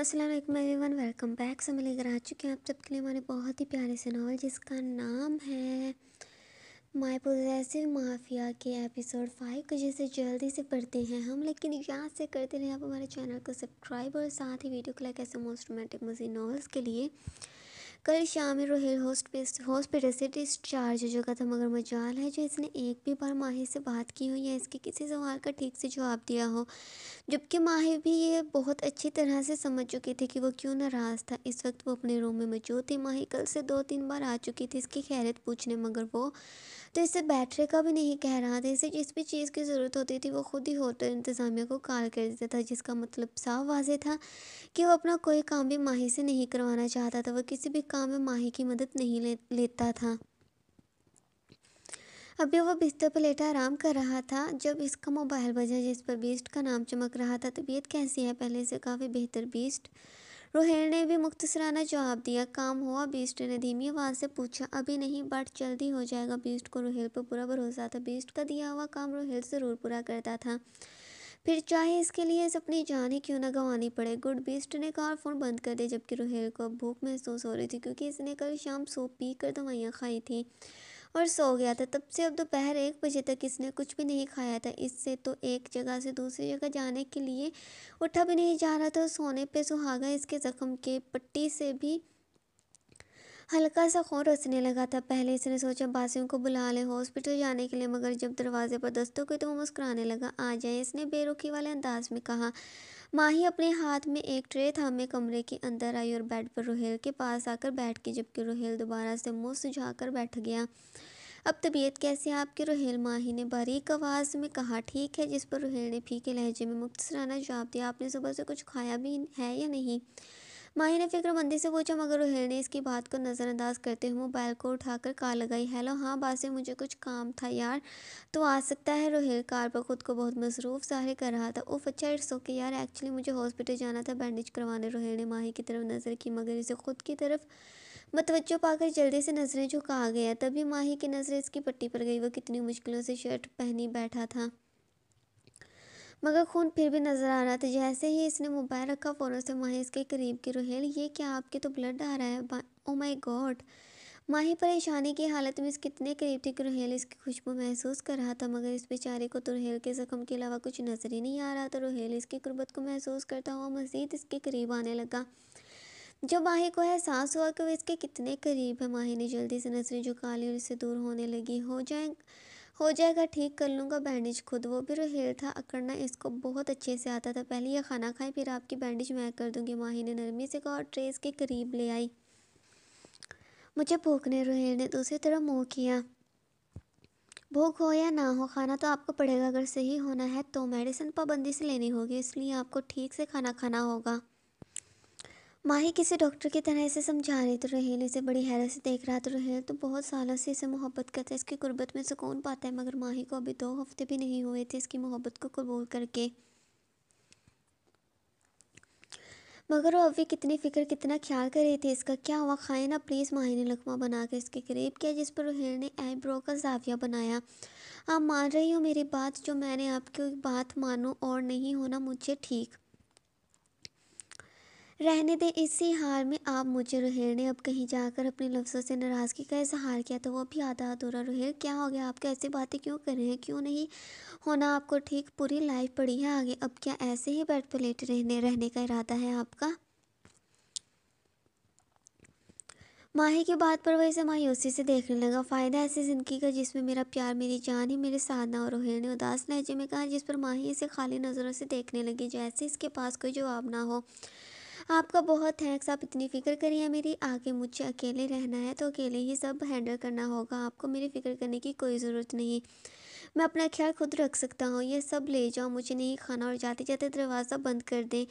अस्सलाम वालेकुम everyone welcome back से मैं लेकर आ चुके हैं आप सबके लिए हमारे बहुत ही प्यारे से नावल जिसका नाम है माई पोजेसिव माफिया के एपिसोड फाइव को जैसे जल्दी से पढ़ते हैं हम लेकिन याद से करते रहे आप हमारे चैनल को सब्सक्राइब और साथ ही वीडियो को लाइक ऐसे मोस्ट रोमांटिक मजी नावल्स के लिए कल शाम रोहिल हॉस्पिटल से डिस्चार्ज हो चुका था मगर मजाल है जो इसने एक भी बार माहिर से बात की हो या इसके किसी सवाल का ठीक से जवाब दिया हो जबकि माहिर भी ये बहुत अच्छी तरह से समझ चुके थे कि वो क्यों नाराज़ था इस वक्त वो अपने रूम में मौजूद थी माहिर कल से दो तीन बार आ चुकी थी इसकी खैरत पूछने मगर वो तो इससे बैटरी का भी नहीं कह रहा था इसे जिस भी चीज़ की ज़रूरत होती थी वो खुद ही होटल इंतज़ामिया को कॉल कर देता था जिसका मतलब साफ वाजे था कि वो अपना कोई काम भी माहिर से नहीं करवाना चाहता था वो किसी भी काम में माही की मदद नहीं ले, लेता था अभी वह बिस्तर पर लेटा आराम कर रहा था जब इसका मोबाइल बजा जिस पर बीस्ट का नाम चमक रहा था तबीयत कैसी है पहले से काफ़ी बेहतर बीस्ट रोहेल ने भी मुख्तसराना जवाब दिया काम हुआ बीस्ट ने धीमी आवाज़ से पूछा अभी नहीं बट जल्दी हो जाएगा बीस्ट को रोहेल पर पूरा भरोसा था बीस्ट का दिया हुआ काम रोहेल ज़रूर पूरा करता था फिर चाहे इसके लिए इस अपनी जान ही क्यों ना गंवानी पड़े गुड बीस्ट ने कार फोन बंद कर दिया जबकि रोहेल को भूख महसूस हो रही थी क्योंकि इसने कल शाम सूप पी कर दवाइयाँ खाई थी और सो गया था तब से अब दोपहर एक बजे तक इसने कुछ भी नहीं खाया था इससे तो एक जगह से दूसरी जगह जाने के लिए उठा भी नहीं जा रहा था सोने पे सुहागा इसके ज़ख्म के पट्टी से भी हल्का सा हंसने लगा था पहले इसने सोचा बासियों को बुला ले हॉस्पिटल जाने के लिए मगर जब दरवाजे पर दस्तक हुई तो वो मुस्कुराने लगा आ जाए इसने बेरुखी वाले अंदाज में कहा माही अपने हाथ में एक ट्रे थामे कमरे के अंदर आई और बेड पर रोहेल के पास आकर बैठ गई जबकि रोहेल दोबारा से मुँह सुझा कर बैठ गया अब तबीयत कैसी है आपकी रोहेल माही ने बारीक आवाज़ में कहा ठीक है जिस पर रोहेल ने फीके लहजे में मुख्तसराना जवाब दिया आपने सुबह से कुछ खाया भी है या नहीं माहिर मंदी से पूछा मगर रोहेल ने इसकी बात को नज़रअंदाज करते हुए मोबाइल को उठाकर कार लगाई हेलो हाँ बासे मुझे कुछ काम था यार तो आ सकता है रोहिल कार पर खुद को बहुत मसरूफ जाहिर कर रहा था उफ अच्छा इट्स ओके यार एक्चुअली मुझे हॉस्पिटल जाना था बैंडेज करवाने रोहिल ने माही की तरफ नज़र की मगर इसे खुद की तरफ मतवजो पाकर जल्दी से नज़रें झुका गया तभी माही की नज़रें इसकी पट्टी पर गई वह कितनी मुश्किलों से शर्ट पहनी बैठा था मगर खून फिर भी नज़र आ रहा था जैसे ही इसने मोबाइल रखा फ़ौरन से माहिर इसके करीब की रोहेल ये क्या आपके तो ब्लड आ रहा है ओ माई गॉड माही परेशानी की हालत में इस कितने करीब थी कि रोहेल इसकी खुशबू महसूस कर रहा था मगर इस बेचारे को तो रोहेल के ज़ख्म के अलावा कुछ नज़र ही नहीं आ रहा था रोहेल इसकी गुर्बत को महसूस करता हुआ मज़ीद इसके करीब आने लगा जब माही को एहसास हुआ कि वह इसके कितने करीब है माहि ने जल्दी से नजरें झुका ली और इससे दूर होने लगी हो जाए हो जाएगा ठीक कर लूँगा बैंडेज खुद वो भी रोहेल तो था अकड़ना इसको बहुत अच्छे से आता था पहले यह खाना खाए फिर आपकी बैंडेज मैं कर दूँगी माही ने नरमी से कहा और ट्रेस के करीब ले आई मुझे भूखने रोहेल ने दूसरी तरफ मुँह किया भूख हो या ना हो खाना तो आपको पड़ेगा अगर सही होना है तो मेडिसिन पाबंदी से लेनी होगी इसलिए आपको ठीक से खाना खाना होगा माही किसी डॉक्टर की तरह इसे समझा रही तो रहेल इसे बड़ी हैरत से देख रहा तो रहेल तो बहुत सालों से इसे मोहब्बत करता है इसकी गुर्बत में सुकून पाता है मगर माही को अभी दो हफ्ते भी नहीं हुए थे इसकी मोहब्बत को कबूल करके मगर वो अभी कितनी फ़िक्र कितना ख्याल कर रही थी इसका क्या हुआ खाए ना प्लीज़ माही ने लकमा बना कर इसके करीब किया जिस पर रोहेल ने आईब्रो का जाविया बनाया आप मान रही हो मेरी बात जो मैंने आपकी बात मानो और नहीं होना मुझे ठीक रहने दें इसी हाल में आप मुझे रुहेर ने अब कहीं जाकर अपने लफ्ज़ों से नाराज़गी का इजहार किया तो वो भी आधा अधूरा रुहेर क्या हो गया आप कैसे बातें क्यों कर रहे हैं क्यों नहीं होना आपको ठीक पूरी लाइफ पड़ी है आगे अब क्या ऐसे ही बेड पर लेट रहने रहने का इरादा है आपका माही की बात पर वह इसे मायूसी से देखने लगा फ़ायदा ऐसी ज़िंदगी का जिसमें मेरा प्यार मेरी जान ही मेरे साथ ना और रोहिणी ने उदास लहजे में कहा जिस पर माही इसे खाली नज़रों से देखने लगी जैसे इसके पास कोई जवाब ना हो आपका बहुत थैंक्स आप इतनी फ़िक्र करिए मेरी आगे मुझे अकेले रहना है तो अकेले ही सब हैंडल करना होगा आपको मेरी फ़िक्र करने की कोई ज़रूरत नहीं मैं अपना ख्याल खुद रख सकता हूँ ये सब ले जाओ मुझे नहीं खाना और जाते जाते दरवाज़ा बंद कर दे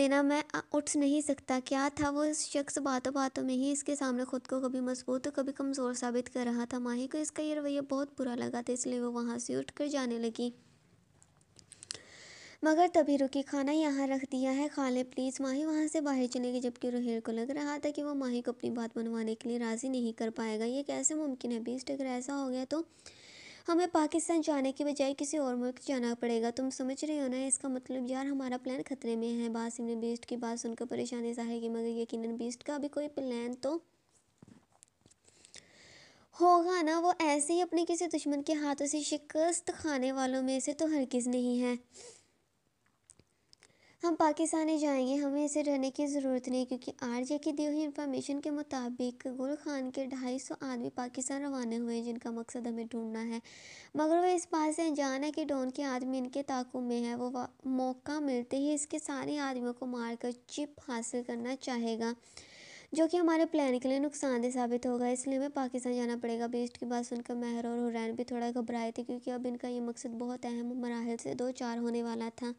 देना मैं उठ नहीं सकता क्या था वो शख्स बातों बातों में ही इसके सामने खुद को कभी मजबूत तो कभी कमज़ोर साबित कर रहा था माही को इसका ये रवैया बहुत बुरा लगा था इसलिए वो वहाँ से उठ कर जाने लगी मगर तभी रुकी खाना यहाँ रख दिया है खा ले प्लीज़ माही वहाँ से बाहर चली गई जबकि रोहेल को लग रहा था कि वो माही को अपनी बात मनवाने के लिए राज़ी नहीं कर पाएगा ये कैसे मुमकिन है बीस्ट अगर ऐसा हो गया तो हमें पाकिस्तान जाने के बजाय किसी और मुल्क जाना पड़ेगा तुम समझ रहे हो ना इसका मतलब यार हमारा प्लान खतरे में है बासिम ने बीस्ट की बात सुनकर परेशानी जाहिर की मगर यकीन बीस्ट का भी कोई प्लान तो होगा ना वो ऐसे ही अपने किसी दुश्मन के हाथों से शिकस्त खाने वालों में से तो हरगिज़ नहीं है हम पाकिस्तान ही जाएंगे हमें इसे रहने की ज़रूरत नहीं क्योंकि आर जे की दी हुई इन्फॉर्मेशन के मुताबिक गुल खान के ढाई सौ आदमी पाकिस्तान रवाना हुए हैं जिनका मकसद हमें ढूंढना है मगर वह इस बात से अनजान है कि डॉन के आदमी इनके ताकू में है वो मौका मिलते ही इसके सारे आदमियों को मारकर चिप हासिल करना चाहेगा जो कि हमारे प्लान के लिए नुकसानदेह साबित होगा इसलिए हमें पाकिस्तान जाना पड़ेगा बेस्ट की बात सुनकर महर और हुरैन भी थोड़ा घबराए थे क्योंकि अब इनका ये मकसद बहुत अहम मराहल से दो चार होने वाला था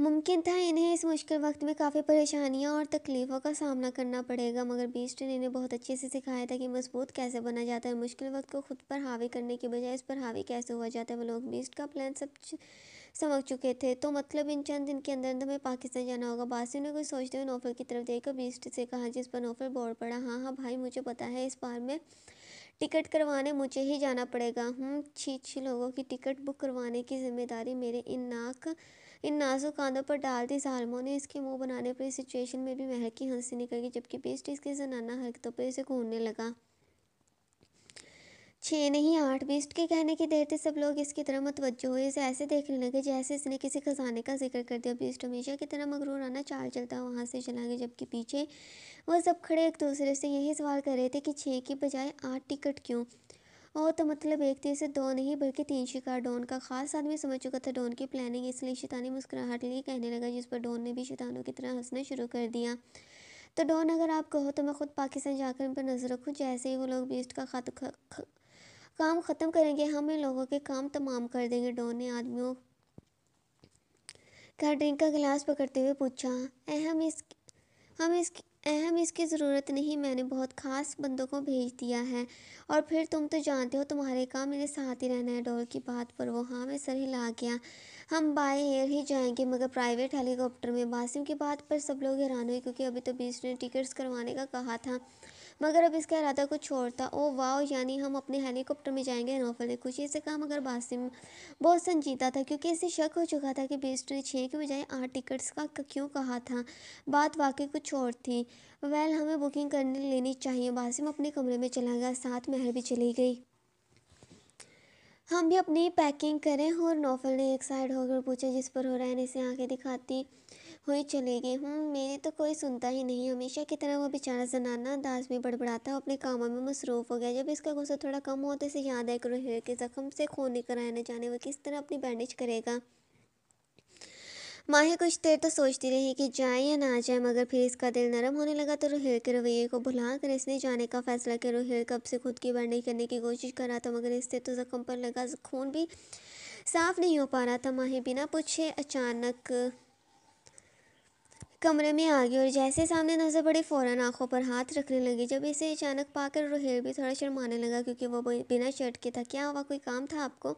मुमकिन था इन्हें इस मुश्किल वक्त में काफ़ी परेशानियों और तकलीफ़ों का सामना करना पड़ेगा मगर बीस्ट ने इन्हें बहुत अच्छे से सिखाया था कि मजबूत कैसे बना जाता है मुश्किल वक्त को खुद पर हावी करने के बजाय इस पर हावी कैसे हुआ जाता है वो लोग बीस्ट का प्लान सब समझ चुके थे तो मतलब इन चंद दिन के अंदर अंदर हमें पाकिस्तान जाना होगा बासी ने कुछ सोचते हुए नौफल की तरफ देखकर बीस्ट से कहा जिस पर नौफल बोर्ड पड़ा हाँ हाँ भाई मुझे पता है इस बार में टिकट करवाने मुझे ही जाना पड़ेगा हम हम्म, छी छी लोगों की टिकट बुक करवाने की जिम्मेदारी मेरे इन नाक इन नाजुक कांधों पर डाल दी जालमों ने इसके मुंह बनाने पर सिचुएशन में भी महक की हंसी निकल गई जबकि बेस्ट इसके जनाना हरकतों पर इसे घूरने लगा छः नहीं आठ बेस्ट के कहने की देर थे सब लोग इसकी तरह मतवजो हुए इसे ऐसे देखने लगे जैसे इसने किसी खजाने का जिक्र कर दिया बेस्ट हमेशा की तरह मगरूर आना चाल चलता वहाँ से चला गया जबकि पीछे वह सब खड़े एक दूसरे से यही सवाल कर रहे थे कि छः की बजाय आठ टिकट क्यों और तो मतलब एक थे तो इसे दो नहीं बल्कि तीन शिकार डॉन का खास आदमी समझ चुका था डॉन की प्लानिंग इसलिए शैतानी मुस्कुराहट लिए कहने लगा जिस पर डॉन ने भी शैतानों की तरह हंसना शुरू कर दिया तो डॉन अगर आप कहो तो मैं खुद पाकिस्तान जाकर इन पर नज़र रखूँ जैसे ही वो लोग बीस्ट का खत ख, ख, काम ख़त्म करेंगे हम इन लोगों के काम तमाम कर देंगे डॉन ने आदमियों का ड्रिंक का गिलास पकड़ते हुए पूछा ए हम इस हम इस अहम इसकी ज़रूरत नहीं मैंने बहुत ख़ास बंदों को भेज दिया है और फिर तुम तो जानते हो तुम्हारे काम मेरे साथ ही रहना है डोर की बात पर वो हाँ मैं सर हिला गया हम बाय एयर ही जाएंगे मगर प्राइवेट हेलीकॉप्टर में बासिम की बात पर सब लोग हैरान हुए क्योंकि अभी तो बीस ने टिकट्स करवाने का कहा था मगर अब इसका इरादा कुछ और था ओ वाओ यानी हम अपने हेलीकॉप्टर में जाएंगे नौफल ने खुशी से कहा मगर बासिम बहुत संजीदा था क्योंकि इसे शक हो चुका था कि बेस्ट ने छः के बजाय आठ टिकट्स का क्यों कहा था बात वाकई कुछ और थी वेल हमें बुकिंग करने लेनी चाहिए बासिम अपने कमरे में चला गया साथ महल भी चली गई हम भी अपनी पैकिंग करें और नौफल ने एक साइड होकर पूछा जिस पर हो रहा है इसे आंखें दिखाती हुए चले गए हूँ मेरी तो कोई सुनता ही नहीं हमेशा की तरह वो बेचारा जनाना दास में बड़बड़ाता अपने कामों में मसरूफ़ हो गया जब इसका गुस्सा थोड़ा कम हो तो इसे याद है करोहेर के ज़ख्म से खून कराया कराने जाने वो किस तरह अपनी बैंडेज करेगा माहिर कुछ देर तो सोचती रही कि जाए या ना जाए मगर फिर इसका दिल नरम होने लगा तो रोहिल के रवैये को भुला कर इसने जाने का फैसला किया रोहिल कब से खुद की बैंडेज करने की कोशिश कर रहा था मगर इससे तो जख्म पर लगा खून भी साफ नहीं हो पा रहा था माहिर बिना पूछे अचानक कमरे में आ गई और जैसे सामने नजर पड़ी फ़ौरन आंखों पर हाथ रखने लगी जब इसे अचानक पाकर रोहेल भी थोड़ा शर्माने लगा क्योंकि वो बिना शर्ट के था क्या हुआ हाँ, कोई काम था आपको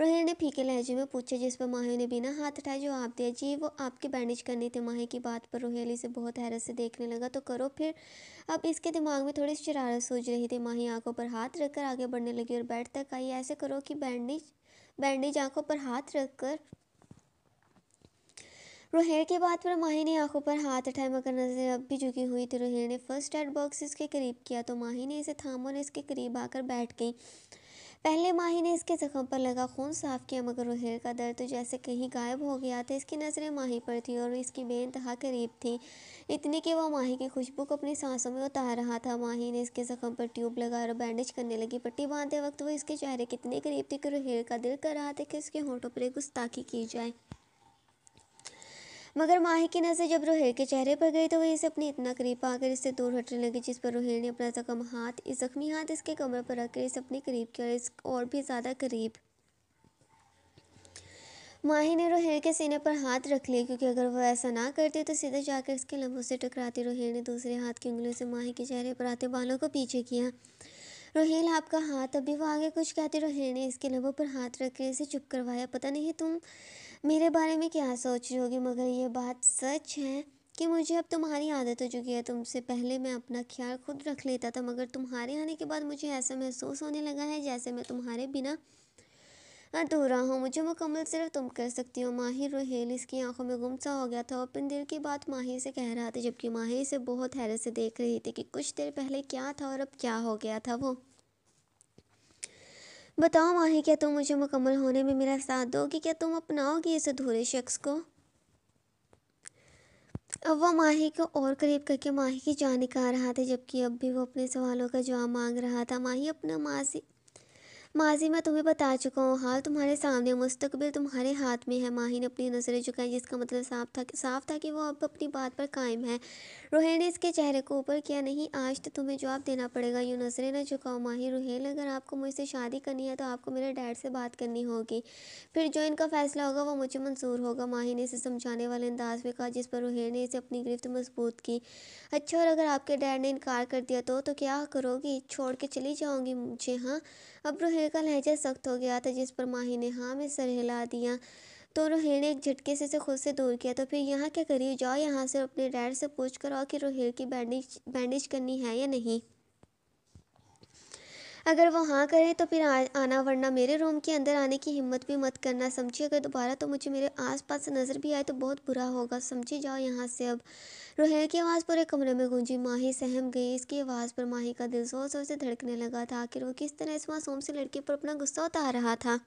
रोहेल ने फीके लहजे में पूछा जिस पर माहिर ने बिना हाथ उठाए जवाब दिया जी वो आपके बैंडेज करनी थी माहिर की बात पर रोहेल इसे बहुत हैरत से देखने लगा तो करो फिर अब इसके दिमाग में थोड़ी शरारत सूझ रही थी माही आँखों पर हाथ कर आगे बढ़ने लगी और बैठ तक आई ऐसे करो कि बैंडेज बैंडेज आँखों पर हाथ कर रोहेर की बात पर माही ने आंखों पर हाथ उठाए मगर नजरें अब भी झुकी हुई थी रोहेण ने फर्स्ट एड बॉक्स इसके करीब किया तो माही ने इसे थामा और इसके करीब आकर बैठ गई पहले माही ने इसके जख्म पर लगा खून साफ किया मगर रोहेल का दर्द तो जैसे कहीं गायब हो गया था इसकी नज़रें माही पर थी और इसकी बेानतहा करीब थी इतनी कि वह माही की खुशबू को अपनी सांसों में उतार रहा था माही ने इसके जख्म पर ट्यूब लगा और बैंडेज करने लगी पट्टी बांधते वक्त वो इसके चेहरे कितने करीब थे कि रोहेल का दिल कर रहा था कि इसके होठों पर गुस्ताखी की जाए मगर माही की नज़र जब रोहेल के चेहरे पर गई तो वह इसे अपने इतना करीब पाकर इससे दूर हटने लगी जिस पर रोहेल ने अपना जख्म हाथ इस जख्मी हाथ इसके कमर पर रखकर इसे अपने करीब किया और इस और भी ज़्यादा करीब माही ने रोहेल के सीने पर हाथ रख लिया क्योंकि अगर वो ऐसा ना करती तो सीधे जाकर इसके लम्बों से टकराती रोहेल ने दूसरे हाथ की उंगलियों से माही के चेहरे पर आते बालों को पीछे किया रोहेल आपका हाथ अभी वो आगे कुछ कहते रोहेल ने इसके लबों पर हाथ रख के इसे चुप करवाया पता नहीं तुम मेरे बारे में क्या सोच रही होगी मगर ये बात सच है कि मुझे अब तुम्हारी आदत हो चुकी है तुमसे पहले मैं अपना ख्याल खुद रख लेता था मगर तुम्हारे आने के बाद मुझे ऐसा महसूस होने लगा है जैसे मैं तुम्हारे बिना अधूरा हूँ मुझे मुकम्मल सिर्फ तुम कर सकती हो माहिर रोहेल इसकी आंखों में गुमसा हो गया था और दिल की बात माहिर से कह रहा था जबकि माहिर इसे बहुत हैरत से देख रही थी कि कुछ देर पहले क्या था और अब क्या हो गया था वो बताओ माही क्या तुम मुझे मुकम्मल होने में मेरा साथ दोगी क्या तुम अपनाओगी इस अधूरे शख्स को अब वह माही को और करीब करके माही की जान निकाल रहा था जबकि अब भी वो अपने सवालों का जवाब मांग रहा था माही अपना माजी माजी मैं तुम्हें बता चुका हूँ हाल तुम्हारे सामने मुस्तकबिल तुम्हारे हाथ में है माही ने अपनी नज़रें झुकाई जिसका मतलब साफ था साफ था कि वो अब अपनी बात पर कायम है रोहेल ने इसके चेहरे को ऊपर किया नहीं आज तो तुम्हें जवाब देना पड़ेगा यूँ नज़रें न झुकाओ माही रोहेल अगर आपको मुझसे शादी करनी है तो आपको मेरे डैड से बात करनी होगी फिर जो इनका फैसला होगा वो मुझे मंजूर होगा माही ने इसे समझाने वाले अंदाज में कहा जिस पर रोहेल ने इसे अपनी गिरफ्त मजबूत की अच्छा और अगर आपके डैड ने इनकार कर दिया तो, तो क्या करोगी छोड़ के चली जाऊँगी मुझे हाँ अब रोहेल रोहे का लहजा सख्त हो गया था जिस पर माही ने हाँ में सर हिला दिया तो रोहे ने एक झटके से इसे खुद से दूर किया तो फिर यहाँ क्या करिए जाओ यहाँ से अपने डैड से पूछ कर आओ कि रोहे की बैंडेज बैंडेज करनी है या नहीं अगर वो हाँ करें तो फिर आना वरना मेरे रूम के अंदर आने की हिम्मत भी मत करना समझिए अगर दोबारा तो मुझे मेरे आस पास नज़र भी आए तो बहुत बुरा होगा समझे जाओ यहाँ से अब रोहेल की आवाज़ पूरे कमरे में गूंजी माही सहम गई इसकी आवाज़ पर माही का दिल जोर जोर से धड़कने लगा था आखिर वो किस तरह इस मासूम से लड़के पर अपना गुस्सा उतार रहा था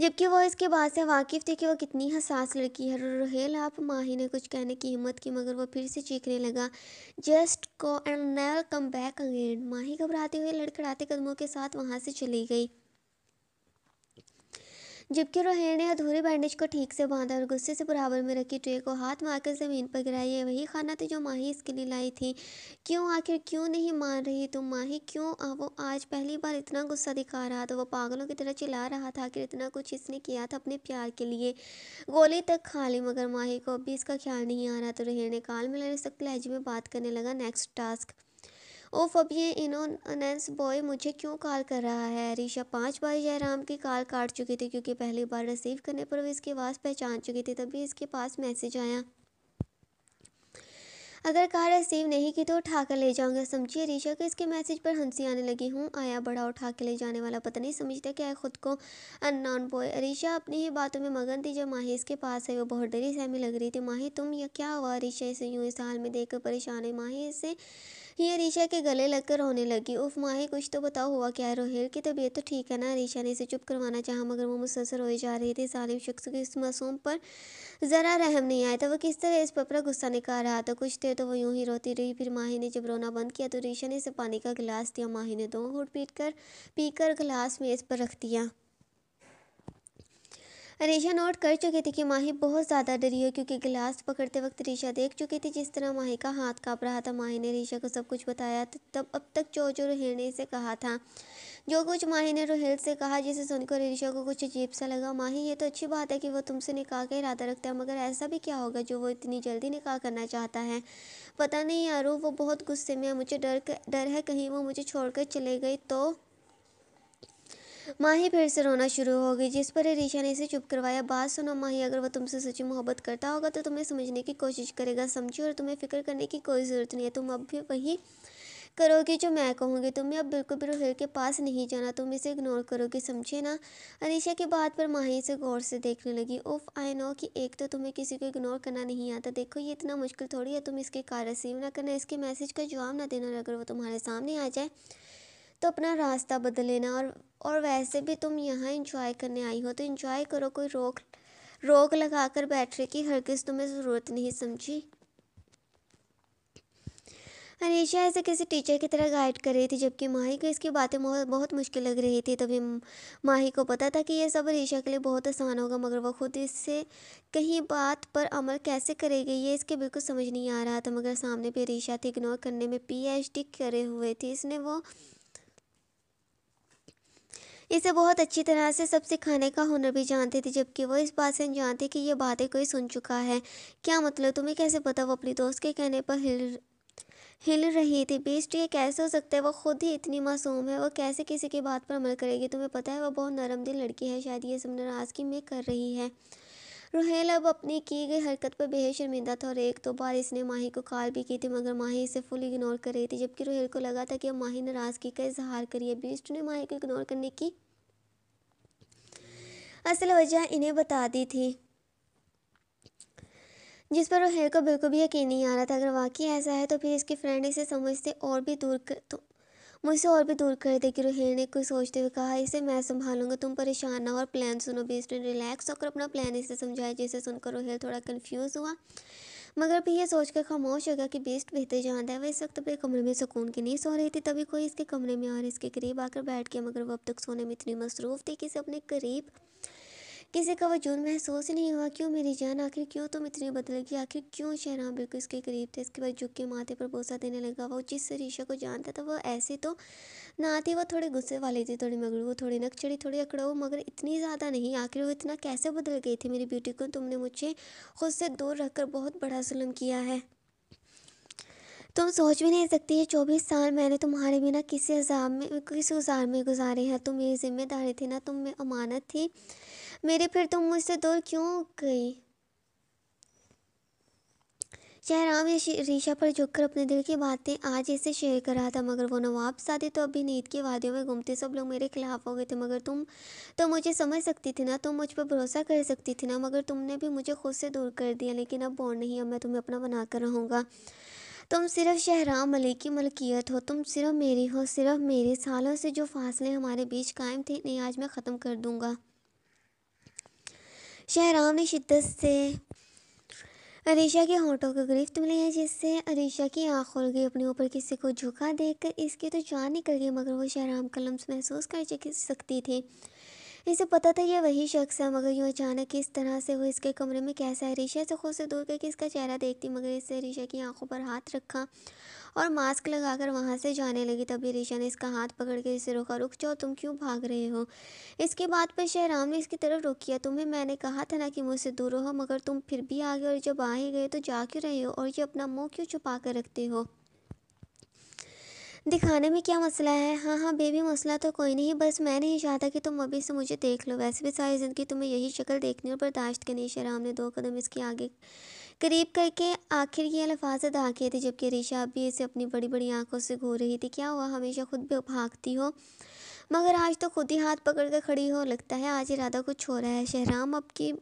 जबकि वो इसके बात से वाकिफ़ थे कि वह कितनी हसास लड़की है रोहेल आप माही ने कुछ कहने की हिम्मत की मगर वह फिर से चीखने लगा जस्ट को एंड नैल कम बैक अगेन माही घबराते हुए लड़खड़ाते कदमों के साथ वहाँ से चली गई जबकि रोहेल ने अधूरे बैंडेज को ठीक से बांधा और गुस्से से बराबर में रखी ट्रे को हाथ मारकर ज़मीन पर गिराई है वही खाना था तो जो माही इसके लिए लाई थी क्यों आखिर क्यों नहीं मान रही तुम माही क्यों वो आज पहली बार इतना गुस्सा दिखा रहा था वो पागलों की तरह चिल्ला रहा था आखिर इतना कुछ इसने किया था अपने प्यार के लिए गोली तक खा ली मगर माही को अभी इसका ख्याल नहीं आ रहा तो रोहेल ने काल मिला सख्त लहजे में बात करने लगा नेक्स्ट टास्क ओफ अब ये बॉय मुझे क्यों कॉल कर रहा है रिशा पांच बार जयराम की कॉल काट चुकी थी क्योंकि पहली बार रिसीव करने पर वो इसकी आवाज़ पहचान चुकी थी तभी इसके पास मैसेज आया अगर कार रिसीव नहीं की तो उठा कर ले जाऊंगा समझिए रीशा के इसके मैसेज पर हंसी आने लगी हूँ आया बड़ा उठा के ले जाने वाला पता नहीं समझता क्या है खुद को अननॉन बॉय रीशा अपनी ही बातों में मगन थी जब माही इसके पास है वो बहुत डरी सहमी लग रही थी माही तुम या क्या हुआ रीशा इसे यूँ इस हाल में देख परेशान है माही इसे ये रीशा के गले लगकर रोने लगी उफ माही कुछ तो बताओ हुआ क्या है रोहेल की तबीयत तो ठीक है ना रीशा ने इसे चुप करवाना चाहा मगर वो मुसलसल रोए जा रही थी सालिम शख्स के इस मासूम पर ज़रा रहम नहीं आया था वो किस तरह इस पपरा गुस्सा निकाल रहा था कुछ देर तो वो यूँ ही रोती रही फिर माहि ने जब रोना बंद किया तो रीशा ने इसे पानी का गिलास दिया माहि ने दो घूट पीट कर पीकर गिलास मेज़ पर रख दिया रेशा नोट कर चुकी थी कि माही बहुत ज़्यादा डरी है क्योंकि गिलास पकड़ते वक्त रेशा देख चुकी थी जिस तरह माही का हाथ काँप रहा था माही ने रेशा को सब कुछ बताया तो तब अब तक जो जो रोहिणी से कहा था जो कुछ माही ने रोहेल से कहा जिसे सुनकर रेशा को कुछ अजीब सा लगा माही ये तो अच्छी बात है कि वो तुमसे निकाह का इरादा रखता है मगर ऐसा भी क्या होगा जो वो इतनी जल्दी निकाह करना चाहता है पता नहीं यारू वो बहुत गुस्से में है मुझे डर डर है कहीं वो मुझे छोड़कर चले गई तो माही फिर से रोना शुरू हो गई जिस पर रीशा ने इसे चुप करवाया बात सुनो माही अगर वो तुमसे सच्ची मोहब्बत करता होगा तो तुम्हें समझने की कोशिश करेगा समझो और तुम्हें फ़िक्र करने की कोई ज़रूरत नहीं है तुम अब भी वही करोगे जो मैं कहूँगी तुम्हें अब बिल्कुल भी रोहिर के पास नहीं जाना तुम इसे इग्नोर करोगे समझे ना अनिशा की बात पर माही से गौर से देखने लगी उफ आई नो कि एक तो तुम्हें किसी को इग्नोर करना नहीं आता देखो ये इतना मुश्किल थोड़ी है तुम इसके कार रिसीव ना करना इसके मैसेज का जवाब ना देना अगर वो तुम्हारे सामने आ जाए तो अपना रास्ता बदल लेना और और वैसे भी तुम यहाँ इंजॉय करने आई हो तो इंजॉय करो कोई रोक रोक लगा कर बैठने की किस तुम्हें ज़रूरत नहीं समझी अनिशा ऐसे किसी टीचर की तरह गाइड कर रही थी जबकि माही को इसकी बातें बहुत मुश्किल लग रही थी तभी माही को पता था कि यह सब अनिशा के लिए बहुत आसान होगा मगर वह खुद इससे कहीं बात पर अमल कैसे करेगी ये इसके बिल्कुल समझ नहीं आ रहा था मगर सामने भी अनिशा थी इग्नोर करने में पीएचडी करे हुए थी इसने वो इसे बहुत अच्छी तरह से सब सिखाने का हुनर भी जानते थे जबकि वो इस बात से अनजान थे कि ये बातें कोई सुन चुका है क्या मतलब तुम्हें कैसे पता वो अपनी दोस्त के कहने पर हिल हिल रही थी बेस्ट ये कैसे हो सकता है वो खुद ही इतनी मासूम है वो कैसे किसी की बात पर अमल करेगी तुम्हें पता है वो बहुत नरम दिल लड़की है शायद ये सब नाराज़गी में कर रही है रोहेल अब अपनी की गई हरकत पर बेहद शर्मिंदा था और एक दो बार इसने माही को कॉल भी की थी मगर माही इसे फुल इग्नोर कर रही थी जबकि रोहेल को लगा था कि अब माही नाराज़गी का इजहार करिए बीस्ट ने माही को इग्नोर करने की असल वजह इन्हें बता दी थी जिस पर रोहेल को बिल्कुल भी यकीन नहीं आ रहा था अगर वाकई ऐसा है तो फिर इसकी फ्रेंड इसे समझते और भी दूर कर तो मुझसे और भी दूर कर देगी रोहिणी ने कुछ सोचते हुए कहा इसे मैं संभालूंगा तुम परेशान ना हो और प्लान सुनो बीस ने रिलैक्स होकर अपना प्लान इसे समझाया जिसे सुनकर रोहेल थोड़ा कन्फ्यूज हुआ मगर भी यह सोचकर खामोश हो गया कि बेस्ट बेहतर जानता है वह इस वक्त अपने कमरे में सुकून की नहीं सो रही थी तभी कोई इसके कमरे में और इसके करीब आकर बैठ गया मगर वह अब तक सोने में इतनी मसरूफ़ थी कि इसे अपने करीब किसी का वजूद महसूस ही नहीं हुआ क्यों मेरी जान आखिर क्यों तुम इतनी बदल गई आखिर क्यों शहराम बिल्कुल इसके करीब थे इसके बाद झुक के माथे पर बोसा देने लगा वो जिस रीशा को जानता था वो ऐसे तो ना थी वो थोड़े गुस्से वाली थी थोड़ी मगर वो थोड़ी नकचड़ी थोड़ी अकड़ो मगर इतनी ज़्यादा नहीं आखिर वो इतना कैसे बदल गई थी मेरी ब्यूटी को तुमने मुझे खुद से दूर कर बहुत बड़ा जुल्म किया है तुम सोच भी नहीं सकती ये चौबीस साल मैंने तुम्हारे बिना किसी अजाब में किसी उजार में गुजारे हैं तुम मेरी जिम्मेदारी थी ना तुम में अमानत थी मेरे फिर तुम तो मुझसे दूर क्यों गई शहराम रीशा पर झुककर अपने दिल की बातें आज इसे शेयर कर रहा था मगर वो नवाब शादी तो अभी नींद के वादियों में घूमते सब लोग मेरे खिलाफ हो गए थे मगर तुम तो मुझे समझ सकती थी ना तुम मुझ पर भरोसा कर सकती थी ना मगर तुमने भी मुझे खुद से दूर कर दिया लेकिन अब और नहीं अब मैं तुम्हें अपना बना कर रहूँगा तुम सिर्फ शहराम मलिक की मलकियत हो तुम सिर्फ मेरी हो सिर्फ मेरे सालों से जो फासले हमारे बीच कायम थे नहीं आज मैं ख़त्म कर दूँगा शहराम ने शिद्दत से अरीशा के होठों को गिरफ्त मिले हैं जिससे अरीशा की आँख खोल गई अपने ऊपर किसी को झुका देखकर इसकी तो जान निकल गई मगर वो शहराम का लम्स महसूस कर सकती थी इसे पता था यह वही शख्स है मगर यूँ अचानक इस तरह से वो इसके कमरे में कैसा है ऋषा से खुद से दूर करके इसका चेहरा देखती मगर इससे रिशा की आंखों पर हाथ रखा और मास्क लगाकर वहाँ से जाने लगी तभी रीशा ने इसका हाथ पकड़ के इसे रोका रुक जाओ तुम क्यों भाग रहे हो इसके बाद पर शहराम ने इसकी तरफ रुक किया तुम्हें मैंने कहा था ना कि मुझसे दूर रहो मगर तुम फिर भी आ गए और जब आ ही गए तो जा क्यों रहे हो और ये अपना मुँह क्यों छुपा कर रखते हो दिखाने में क्या मसला है हाँ हाँ बेबी मसला तो कोई नहीं बस मैं नहीं चाहता कि तुम अभी से मुझे देख लो वैसे भी सारी ज़िंदगी तुम्हें यही शक्ल देखनी और बर्दाश्त करनी शराम ने दो कदम इसके आगे करीब करके आखिर ये अल्फाज अदा किए थे जबकि रिशा भी इसे अपनी बड़ी बड़ी आंखों से घूर रही थी क्या हुआ हमेशा खुद भी भागती हो मगर आज तो खुद ही हाथ पकड़ कर खड़ी हो लगता है आज इरादा कुछ हो रहा है शहराम अब की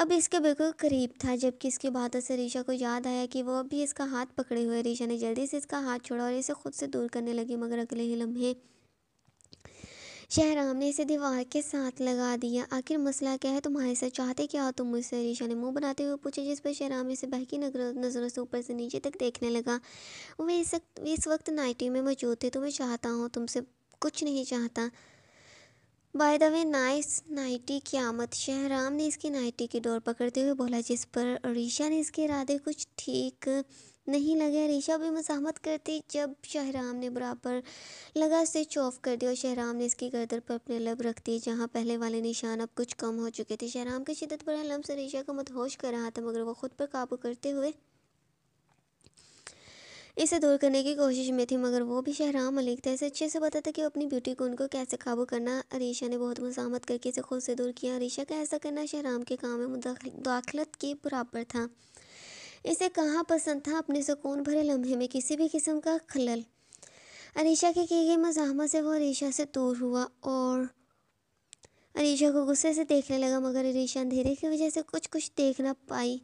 अब इसके बिल्कुल करीब था जबकि इसकी बातों से रीशा को याद आया कि वो अभी इसका हाथ पकड़े हुए रीशा ने जल्दी से इसका हाथ छोड़ा और इसे खुद से दूर करने लगी मगर अगले ही लम्हे शहराम ने इसे दीवार के साथ लगा दिया आखिर मसला क्या है तुम्हारे साथ चाहते क्या तुम मुझसे रिशा ने मुंह बनाते हुए पूछा जिस पर शहराम इसे बहकी नगर नज़रों से ऊपर से नीचे तक देखने लगा वे इस इस वक्त नाइटी में मौजूद थे तुम्हें चाहता हूँ तुमसे कुछ नहीं चाहता by the way nice nightie क्यामत शहराम ने इसकी नाइटी की डोर पकड़ते हुए बोला जिस पर रिशा ने इसके इरादे कुछ ठीक नहीं लगे रिशा भी मसामत करती जब शहराम ने बराबर लगा से चौफ कर दिया और शहराम ने इसकी गर्दन पर अपने लब रख दिए जहाँ पहले वाले निशान अब कुछ कम हो चुके थे शहराम की शिदत पर लम से रिशा को मतहोश कर रहा था मगर वो खुद पर काबू करते हुए इसे दूर करने की कोशिश में थी मगर वो भी शहराम मलिक था इसे अच्छे से पता था कि वो अपनी ब्यूटी को उनको कैसे काबू करना अरीशा ने बहुत मजामत करके इसे खुद से दूर किया अरीशा का ऐसा करना शहराम के काम में दाखिलत के बराबर था इसे कहाँ पसंद था अपने सुकून भरे लम्हे में किसी भी किस्म का खलल अनीशा के की गई मजामत से वो अनीशा से दूर हुआ और अनीशा को गुस्से से देखने लगा मगर अनीशा अंधेरे की वजह से कुछ कुछ देख ना पाई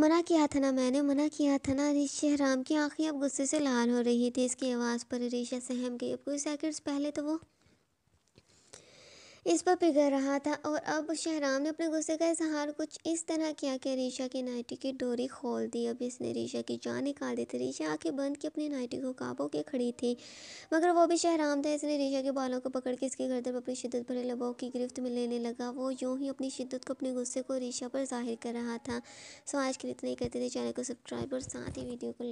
मना किया था ना मैंने मना किया था ना अनिशा हराम की आंखें अब गुस्से से लाल हो रही थी इसकी आवाज़ पर अरीशा सहम गई अब कुछ सेकंड्स पहले तो वो इस पर पिघल रहा था और अब शहराम ने अपने गुस्से का इजहार कुछ इस तरह किया कि रीशा की नाइटी की डोरी खोल दी अब इसने रीशा की जान निकाल दी थी रीशा आंखें बंद की अपनी नाइटी को काबू के खड़ी थी मगर वो भी शहराम था इसने रीशा के बालों को पकड़ के इसके गर्दन पर अपनी शिद्दत भरे लबों की गिरफ्त में लेने लगा वो यूँ ही अपनी शिद्दत को अपने गुस्से को रीशा पर जाहिर कर रहा था सो आज के लिए इतना ही करते थे चैनल को सब्सक्राइब और साथ ही वीडियो को